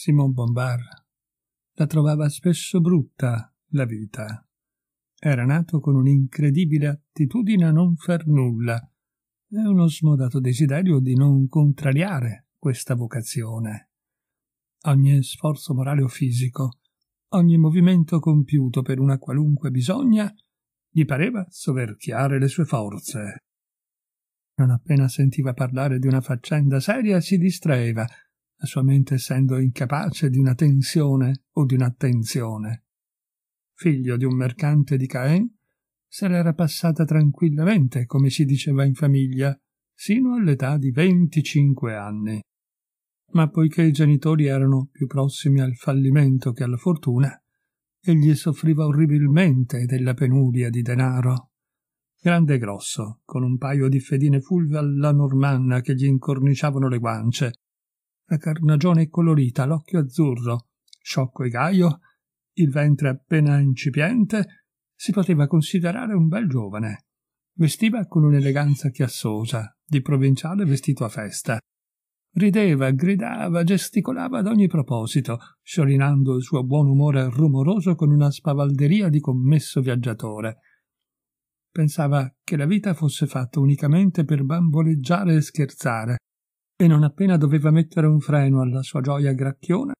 Simon Bombard la trovava spesso brutta la vita. Era nato con un'incredibile attitudine a non far nulla e uno smodato desiderio di non contrariare questa vocazione. Ogni sforzo morale o fisico, ogni movimento compiuto per una qualunque bisogna, gli pareva soverchiare le sue forze. Non appena sentiva parlare di una faccenda seria si distraeva la sua mente essendo incapace di una tensione o di un'attenzione. Figlio di un mercante di Caen, se l'era passata tranquillamente, come si diceva in famiglia, sino all'età di 25 anni. Ma poiché i genitori erano più prossimi al fallimento che alla fortuna, egli soffriva orribilmente della penuria di denaro. Grande e grosso, con un paio di fedine fulve alla normanna che gli incorniciavano le guance, la carnagione colorita, l'occhio azzurro, sciocco e gaio, il ventre appena incipiente, si poteva considerare un bel giovane. Vestiva con un'eleganza chiassosa, di provinciale vestito a festa. Rideva, gridava, gesticolava ad ogni proposito, sciorinando il suo buon umore rumoroso con una spavalderia di commesso viaggiatore. Pensava che la vita fosse fatta unicamente per bamboleggiare e scherzare, e non appena doveva mettere un freno alla sua gioia gracchiona,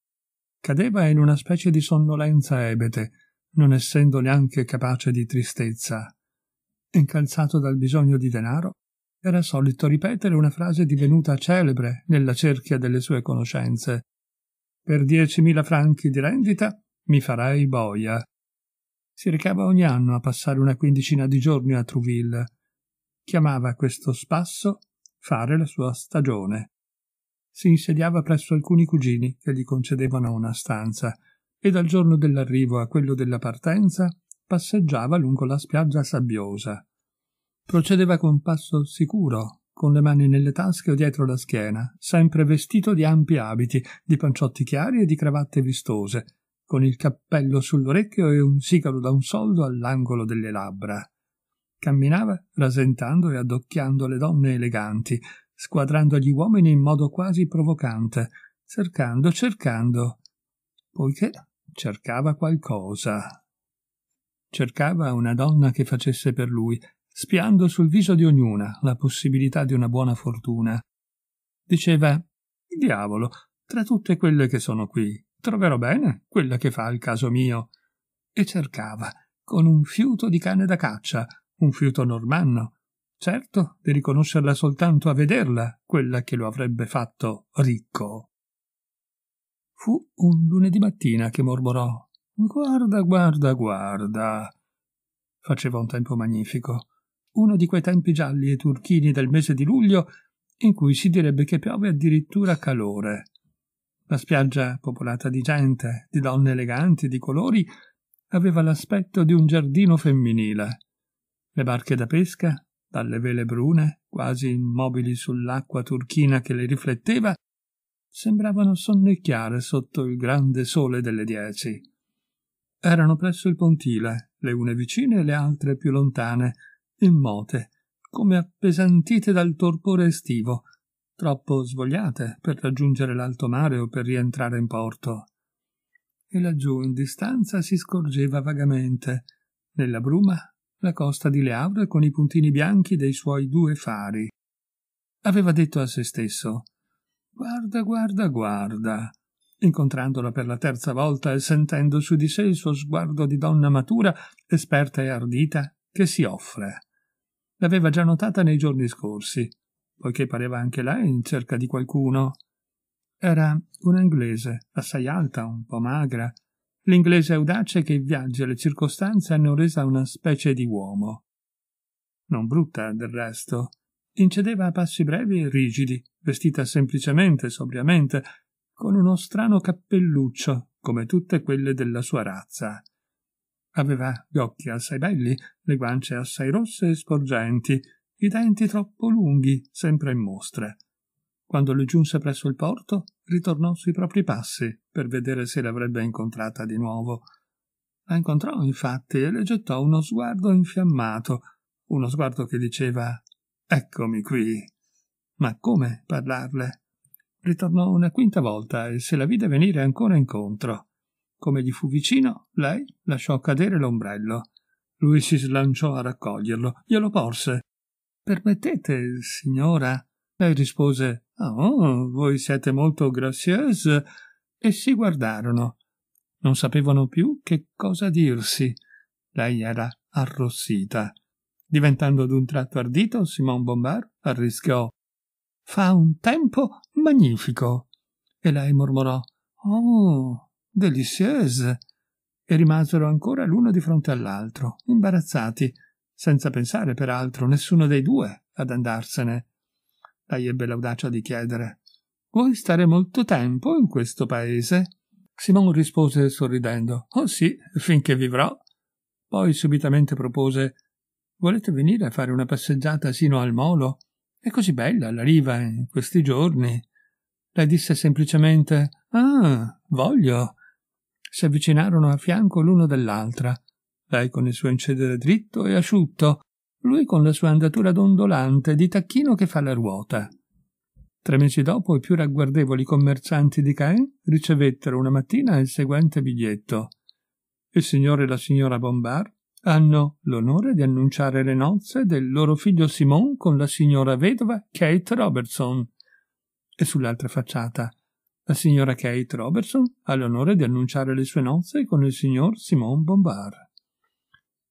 cadeva in una specie di sonnolenza ebete, non essendo neanche capace di tristezza. Incalzato dal bisogno di denaro, era solito ripetere una frase divenuta celebre nella cerchia delle sue conoscenze. Per diecimila franchi di rendita mi farei boia. Si recava ogni anno a passare una quindicina di giorni a Trouville. Chiamava questo spasso fare la sua stagione. Si insediava presso alcuni cugini che gli concedevano una stanza e dal giorno dell'arrivo a quello della partenza passeggiava lungo la spiaggia sabbiosa. Procedeva con passo sicuro, con le mani nelle tasche o dietro la schiena, sempre vestito di ampi abiti, di panciotti chiari e di cravatte vistose, con il cappello sull'orecchio e un sigaro da un soldo all'angolo delle labbra. Camminava rasentando e adocchiando le donne eleganti, squadrando gli uomini in modo quasi provocante, cercando, cercando, poiché cercava qualcosa. Cercava una donna che facesse per lui, spiando sul viso di ognuna la possibilità di una buona fortuna. Diceva, diavolo, tra tutte quelle che sono qui, troverò bene quella che fa il caso mio. E cercava, con un fiuto di cane da caccia, un fiuto normanno. Certo, di riconoscerla soltanto a vederla, quella che lo avrebbe fatto ricco. Fu un lunedì mattina che mormorò Guarda, guarda, guarda. Faceva un tempo magnifico, uno di quei tempi gialli e turchini del mese di luglio in cui si direbbe che piove addirittura calore. La spiaggia, popolata di gente, di donne eleganti, di colori, aveva l'aspetto di un giardino femminile le barche da pesca, dalle vele brune, quasi immobili sull'acqua turchina che le rifletteva, sembravano sonnecchiare sotto il grande sole delle dieci. Erano presso il pontile, le une vicine e le altre più lontane, immote, come appesantite dal torpore estivo, troppo svogliate per raggiungere l'alto mare o per rientrare in porto. E laggiù in distanza si scorgeva vagamente, nella bruma, la costa di Le con i puntini bianchi dei suoi due fari. Aveva detto a se stesso Guarda, guarda, guarda. Incontrandola per la terza volta e sentendo su di sé il suo sguardo di donna matura, esperta e ardita, che si offre. L'aveva già notata nei giorni scorsi, poiché pareva anche lei in cerca di qualcuno. Era una inglese, assai alta, un po' magra, l'inglese audace che i viaggi e le circostanze hanno resa una specie di uomo. Non brutta, del resto. Incedeva a passi brevi e rigidi, vestita semplicemente, sobriamente, con uno strano cappelluccio, come tutte quelle della sua razza. Aveva gli occhi assai belli, le guance assai rosse e sporgenti, i denti troppo lunghi, sempre in mostra. Quando le giunse presso il porto, ritornò sui propri passi per vedere se l'avrebbe incontrata di nuovo. La incontrò infatti e le gettò uno sguardo infiammato, uno sguardo che diceva Eccomi qui. Ma come parlarle? Ritornò una quinta volta e se la vide venire ancora incontro. Come gli fu vicino, lei lasciò cadere l'ombrello. Lui si slanciò a raccoglierlo, glielo porse. Permettete, signora? Lei rispose Oh, voi siete molto graziose. E si guardarono. Non sapevano più che cosa dirsi. Lei era arrossita. Diventando ad un tratto ardito, Simon Bombard arrischiò. Fa un tempo magnifico. E lei mormorò. Oh, delizieuse. E rimasero ancora l'uno di fronte all'altro, imbarazzati, senza pensare peraltro nessuno dei due ad andarsene lei ebbe l'audacia di chiedere. Vuoi stare molto tempo in questo paese? Simon rispose sorridendo. Oh sì, finché vivrò. Poi subitamente propose Volete venire a fare una passeggiata sino al molo? È così bella la riva in questi giorni. Lei disse semplicemente Ah, voglio. Si avvicinarono a fianco l'uno dell'altra, lei con il suo incedere dritto e asciutto, lui con la sua andatura dondolante di tacchino che fa la ruota. Tre mesi dopo i più ragguardevoli commercianti di Caen ricevettero una mattina il seguente biglietto. Il signore e la signora Bombard hanno l'onore di annunciare le nozze del loro figlio Simon con la signora vedova Kate Robertson. E sull'altra facciata la signora Kate Robertson ha l'onore di annunciare le sue nozze con il signor Simon Bombard.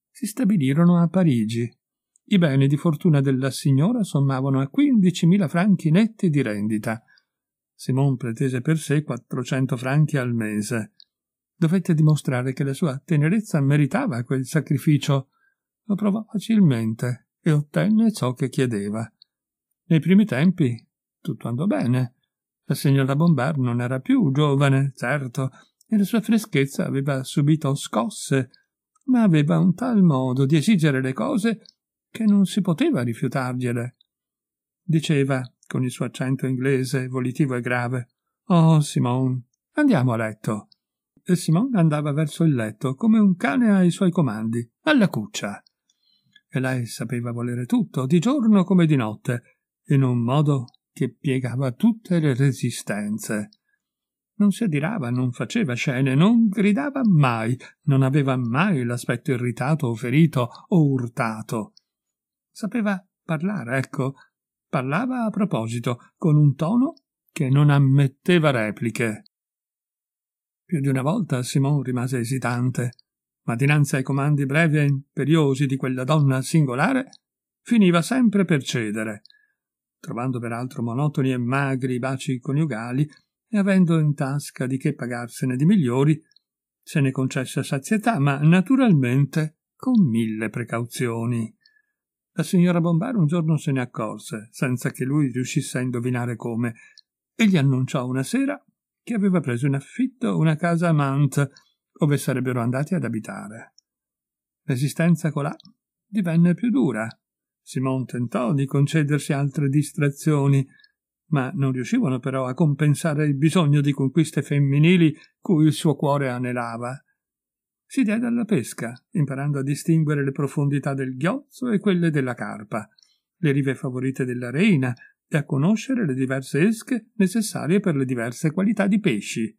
Si stabilirono a Parigi i beni di fortuna della signora sommavano a 15.000 franchi netti di rendita. Simon pretese per sé 400 franchi al mese. Dovette dimostrare che la sua tenerezza meritava quel sacrificio. Lo provò facilmente e ottenne ciò che chiedeva. Nei primi tempi tutto andò bene. La signora Bombard non era più giovane, certo, e la sua freschezza aveva subito scosse, ma aveva un tal modo di esigere le cose che non si poteva rifiutargliele. Diceva, con il suo accento inglese volitivo e grave, Oh, Simone, andiamo a letto. E Simone andava verso il letto come un cane ai suoi comandi, alla cuccia. E lei sapeva volere tutto, di giorno come di notte, in un modo che piegava tutte le resistenze. Non si adirava, non faceva scene, non gridava mai, non aveva mai l'aspetto irritato o ferito o urtato. Sapeva parlare, ecco, parlava a proposito, con un tono che non ammetteva repliche. Più di una volta Simon rimase esitante, ma dinanzi ai comandi brevi e imperiosi di quella donna singolare, finiva sempre per cedere, trovando peraltro monotoni e magri i baci coniugali e avendo in tasca di che pagarsene di migliori, se ne concesse a sazietà, ma naturalmente con mille precauzioni. La signora Bombara un giorno se ne accorse, senza che lui riuscisse a indovinare come, e gli annunciò una sera che aveva preso in affitto una casa a Mant, ove sarebbero andati ad abitare. L'esistenza colà divenne più dura. Simon tentò di concedersi altre distrazioni, ma non riuscivano però a compensare il bisogno di conquiste femminili cui il suo cuore anelava si diede alla pesca, imparando a distinguere le profondità del ghiozzo e quelle della carpa, le rive favorite della reina e a conoscere le diverse esche necessarie per le diverse qualità di pesci.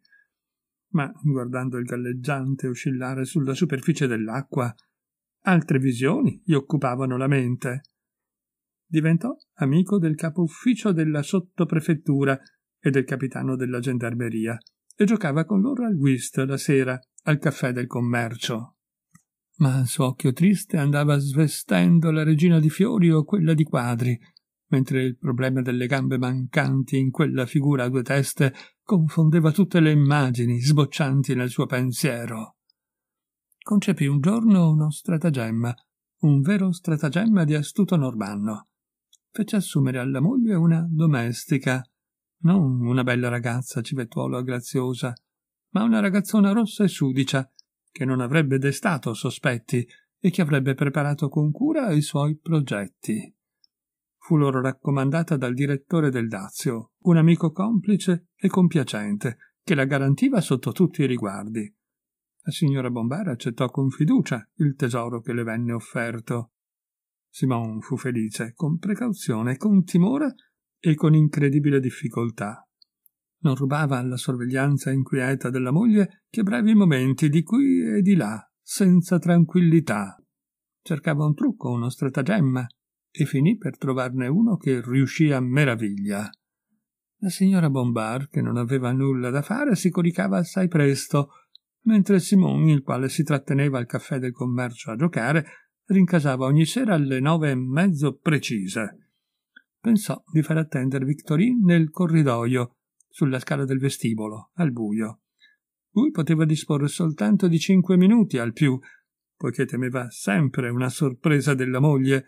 Ma, guardando il galleggiante oscillare sulla superficie dell'acqua, altre visioni gli occupavano la mente. Diventò amico del capo ufficio della sottoprefettura e del capitano della gendarmeria e giocava con loro al whist la sera al caffè del commercio. Ma il suo occhio triste andava svestendo la regina di fiori o quella di quadri, mentre il problema delle gambe mancanti in quella figura a due teste confondeva tutte le immagini sboccianti nel suo pensiero. Concepì un giorno uno stratagemma, un vero stratagemma di astuto normanno. Fece assumere alla moglie una domestica, non una bella ragazza civettuola graziosa, ma una ragazzona rossa e sudicia, che non avrebbe destato sospetti e che avrebbe preparato con cura i suoi progetti. Fu loro raccomandata dal direttore del Dazio, un amico complice e compiacente, che la garantiva sotto tutti i riguardi. La signora Bombara accettò con fiducia il tesoro che le venne offerto. Simon fu felice, con precauzione, con timore e con incredibile difficoltà non rubava alla sorveglianza inquieta della moglie che brevi momenti di qui e di là, senza tranquillità. Cercava un trucco, uno stratagemma, e finì per trovarne uno che riuscì a meraviglia. La signora Bombard, che non aveva nulla da fare, si coricava assai presto, mentre Simon, il quale si tratteneva al caffè del commercio a giocare, rincasava ogni sera alle nove e mezzo precise. Pensò di far attendere Victorin nel corridoio sulla scala del vestibolo, al buio. Lui poteva disporre soltanto di cinque minuti al più, poiché temeva sempre una sorpresa della moglie.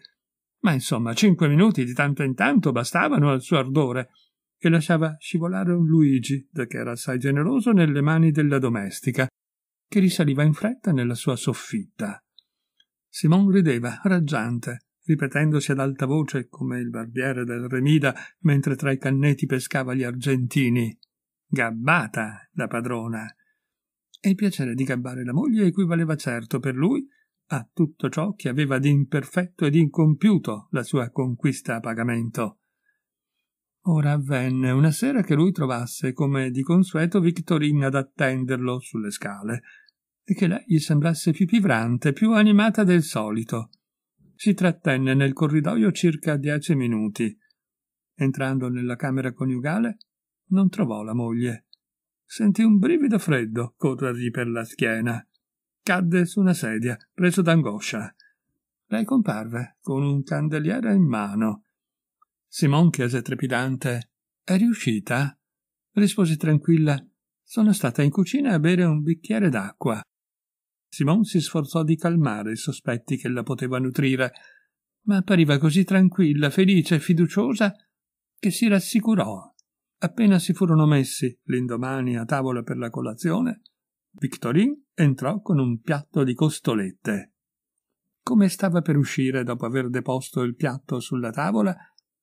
Ma insomma, cinque minuti di tanto in tanto bastavano al suo ardore e lasciava scivolare un Luigi, da che era assai generoso, nelle mani della domestica, che risaliva in fretta nella sua soffitta. Simon rideva, raggiante, ripetendosi ad alta voce come il barbiere del Remida mentre tra i canneti pescava gli argentini. Gabbata la padrona. E il piacere di gabbare la moglie equivaleva certo per lui a tutto ciò che aveva di imperfetto ed incompiuto la sua conquista a pagamento. Ora avvenne una sera che lui trovasse, come di consueto, Victorina ad attenderlo sulle scale, e che lei gli sembrasse più vibrante, più animata del solito si trattenne nel corridoio circa dieci minuti. Entrando nella camera coniugale, non trovò la moglie. Sentì un brivido freddo corrergli per la schiena. Cadde su una sedia, preso d'angoscia. Lei comparve con un candeliere in mano. Simon chiese trepidante: È riuscita? rispose tranquilla: Sono stata in cucina a bere un bicchiere d'acqua. Simone si sforzò di calmare i sospetti che la poteva nutrire, ma appariva così tranquilla, felice e fiduciosa che si rassicurò. Appena si furono messi l'indomani a tavola per la colazione, Victorin entrò con un piatto di costolette. Come stava per uscire dopo aver deposto il piatto sulla tavola,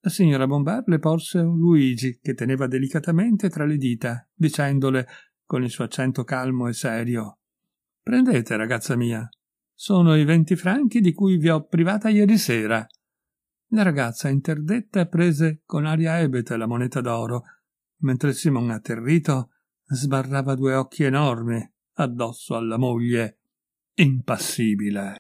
la signora Bombard le porse un Luigi che teneva delicatamente tra le dita, dicendole, con il suo accento calmo e serio, Prendete, ragazza mia. Sono i venti franchi di cui vi ho privata ieri sera. La ragazza interdetta prese con aria ebete la moneta d'oro, mentre Simon atterrito sbarrava due occhi enormi addosso alla moglie impassibile.